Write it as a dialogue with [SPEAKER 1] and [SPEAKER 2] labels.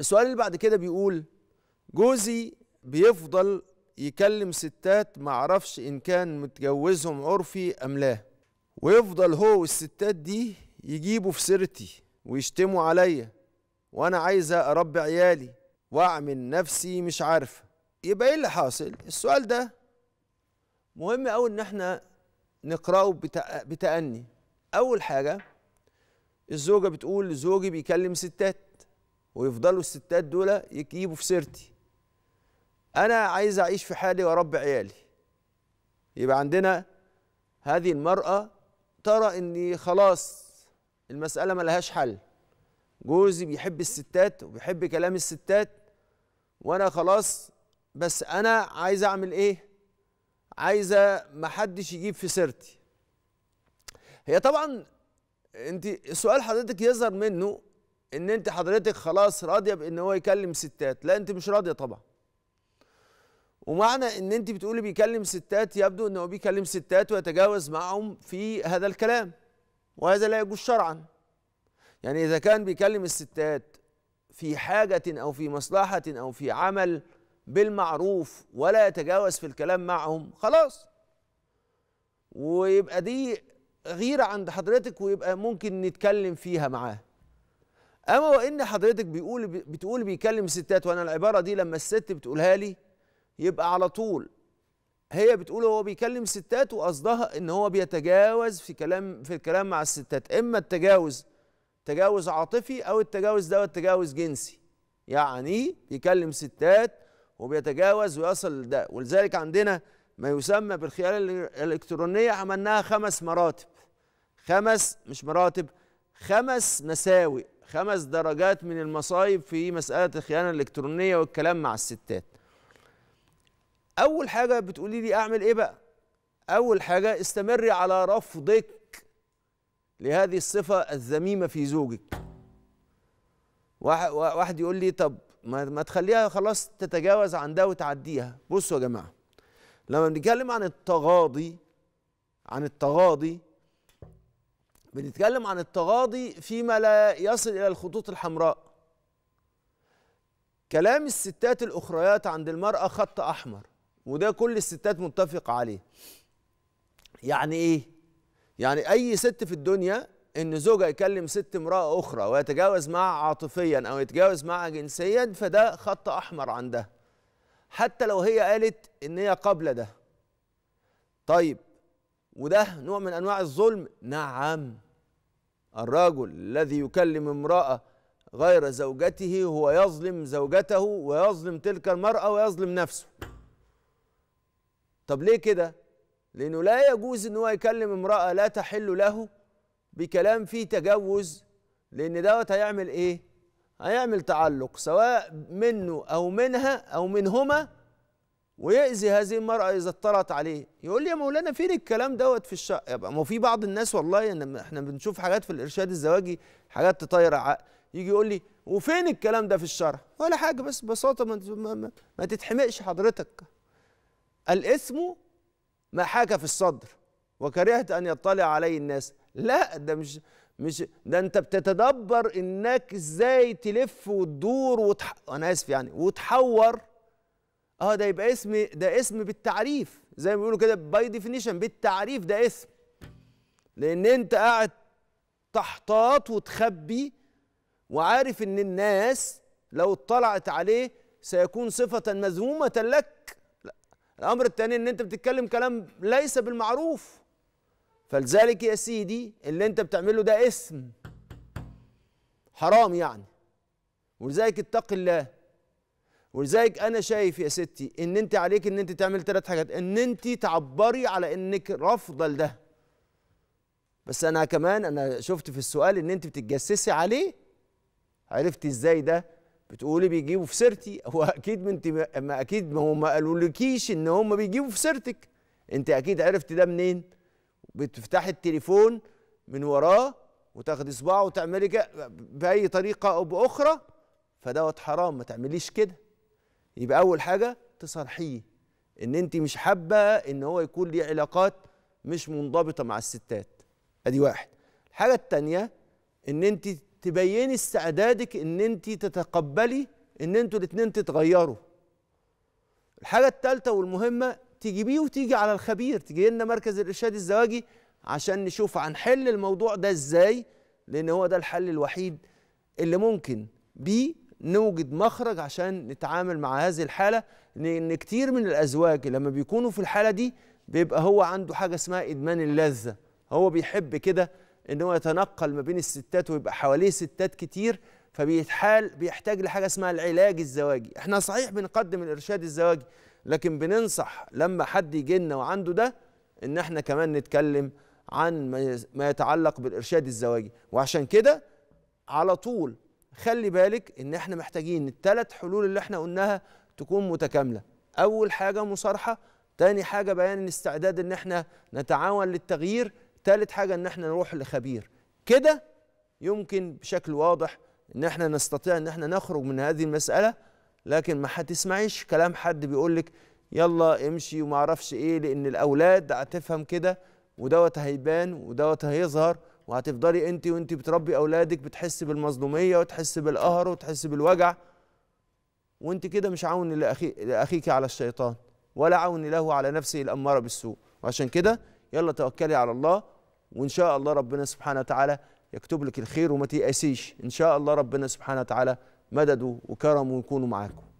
[SPEAKER 1] السؤال اللي بعد كده بيقول جوزي بيفضل يكلم ستات معرفش إن كان متجوزهم عرفي أم لا ويفضل هو والستات دي يجيبوا في سيرتي ويشتموا عليا وأنا عايزة أربي عيالي وأعمل نفسي مش عارفة يبقى إيه اللي حاصل؟ السؤال ده مهم أوي إن إحنا نقرأه بتأني أول حاجة الزوجة بتقول زوجي بيكلم ستات ويفضلوا الستات دول يجيبوا في سيرتي انا عايز اعيش في حالي واربي عيالي يبقى عندنا هذه المراه ترى ان خلاص المساله ما لهاش حل جوزي بيحب الستات وبيحب كلام الستات وانا خلاص بس انا عايز اعمل ايه عايزه ما حدش يجيب في سيرتي هي طبعا انت سؤال حضرتك يظهر منه ان انت حضرتك خلاص راضيه بان هو يكلم ستات لا انت مش راضيه طبعا ومعنى ان انت بتقولي بيكلم ستات يبدو ان هو بيكلم ستات ويتجاوز معهم في هذا الكلام وهذا لا يجوز شرعا يعني اذا كان بيكلم الستات في حاجه او في مصلحه او في عمل بالمعروف ولا يتجاوز في الكلام معهم خلاص ويبقى دي غيره عند حضرتك ويبقى ممكن نتكلم فيها معاه اما وان حضرتك بيقول بتقول بيكلم ستات وانا العباره دي لما الست بتقولها لي يبقى على طول هي بتقول هو بيكلم ستات وقصدها ان هو بيتجاوز في كلام في الكلام مع الستات اما التجاوز تجاوز عاطفي او التجاوز دوت تجاوز جنسي يعني بيكلم ستات وبيتجاوز ويصل ده ولذلك عندنا ما يسمى بالخيانه الالكترونيه عملناها خمس مراتب خمس مش مراتب خمس مساوئ خمس درجات من المصايب في مسألة الخيانة الإلكترونية والكلام مع الستات أول حاجة بتقولي لي أعمل إيه بقى أول حاجة استمري على رفضك لهذه الصفة الذميمة في زوجك واحد يقول لي طب ما تخليها خلاص تتجاوز عن ده وتعديها بصوا يا جماعة لما بنتكلم عن التغاضي عن التغاضي بنتكلم عن التغاضي فيما لا يصل إلى الخطوط الحمراء كلام الستات الأخريات عند المرأة خط أحمر وده كل الستات متفقة عليه يعني إيه؟ يعني أي ست في الدنيا إن زوجها يكلم ست امرأة أخرى ويتجاوز معها عاطفيا أو يتجاوز معها جنسيا فده خط أحمر عندها حتى لو هي قالت إن هي قبل ده طيب وده نوع من انواع الظلم نعم الرجل الذي يكلم امرأة غير زوجته هو يظلم زوجته ويظلم تلك المرأة ويظلم نفسه طب ليه كده لأنه لا يجوز أن هو يكلم امرأة لا تحل له بكلام فيه تجوز لأن دوت هيعمل إيه هيعمل تعلق سواء منه أو منها أو منهما ويأذي هذه المرأة إذا اطلعت عليه يقول لي يا مولانا فين الكلام دوت في الشرع يبقى ما في بعض الناس والله إن احنا بنشوف حاجات في الإرشاد الزواجي حاجات تطير عقل يجي يقول لي وفين الكلام ده في الشرع ولا حاجة بس ببساطة ما, ما, ما تتحمقش حضرتك الإثم ما حاك في الصدر وكرهت أن يطلع علي الناس لا ده مش مش ده انت بتتدبر انك ازاي تلف وتدور وتح... انا اسف يعني وتحور اه ده يبقى اسم ده اسم بالتعريف زي ما بيقولوا كده باي ديفينيشن بالتعريف ده اسم لان انت قاعد تحتاط وتخبي وعارف ان الناس لو اطلعت عليه سيكون صفة مذمومة لك لا. الامر الثاني ان انت بتتكلم كلام ليس بالمعروف فلذلك يا سيدي اللي انت بتعمله ده اسم حرام يعني ولذلك اتق الله ولذلك انا شايف يا ستي ان انت عليك ان انت تعمل ثلاث حاجات ان انت تعبري على انك رافضه لده بس انا كمان انا شفت في السؤال ان انت بتتجسسي عليه عرفتي ازاي ده بتقولي بيجيبوا في سيرتي هو اكيد ما انت ما اكيد ما هم ما قالولكيش ان هم بيجيبوا في سيرتك انت اكيد عرفت ده منين بتفتحي التليفون من وراه وتاخدي صباعه وتعملي باي طريقه او باخرى فدوت حرام ما تعمليش كده يبقى اول حاجه تصرحيه ان انت مش حابه ان هو يكون ليه علاقات مش منضبطه مع الستات ادي واحد الحاجه الثانيه ان انت تبيني استعدادك ان انت تتقبلي ان انتوا الاثنين تتغيروا الحاجه الثالثه والمهمه تجيبيه وتيجي على الخبير تجي لنا مركز الارشاد الزواجي عشان نشوف هنحل الموضوع ده ازاي لان هو ده الحل الوحيد اللي ممكن بيه نوجد مخرج عشان نتعامل مع هذه الحالة لأن كتير من الأزواج لما بيكونوا في الحالة دي بيبقى هو عنده حاجة اسمها إدمان اللذة هو بيحب كده إن هو يتنقل ما بين الستات ويبقى حواليه ستات كتير فبيتحال بيحتاج لحاجة اسمها العلاج الزواجي احنا صحيح بنقدم الإرشاد الزواجي لكن بننصح لما حد يجي لنا وعنده ده إن احنا كمان نتكلم عن ما يتعلق بالإرشاد الزواجي وعشان كده على طول خلي بالك ان احنا محتاجين الثلاث حلول اللي احنا قلناها تكون متكامله اول حاجه مصارحه تاني حاجه بيان الاستعداد ان احنا نتعاون للتغيير تالت حاجه ان احنا نروح لخبير كده يمكن بشكل واضح ان احنا نستطيع ان احنا نخرج من هذه المساله لكن ما هتسمعيش كلام حد بيقول لك يلا امشي وما اعرفش ايه لان الاولاد هتفهم كده ودوت هيبان ودوت هيظهر وهتفضلي انت وانت بتربي اولادك بتحس بالمظلوميه وتحس بالقهر وتحس بالوجع وانت كده مش عون لأخي لاخيك على الشيطان ولا عون له على نفسه الاماره بالسوء وعشان كده يلا توكلي على الله وان شاء الله ربنا سبحانه وتعالى يكتب لك الخير وما تيأسيش ان شاء الله ربنا سبحانه وتعالى مدده وكرمه يكونوا معاكم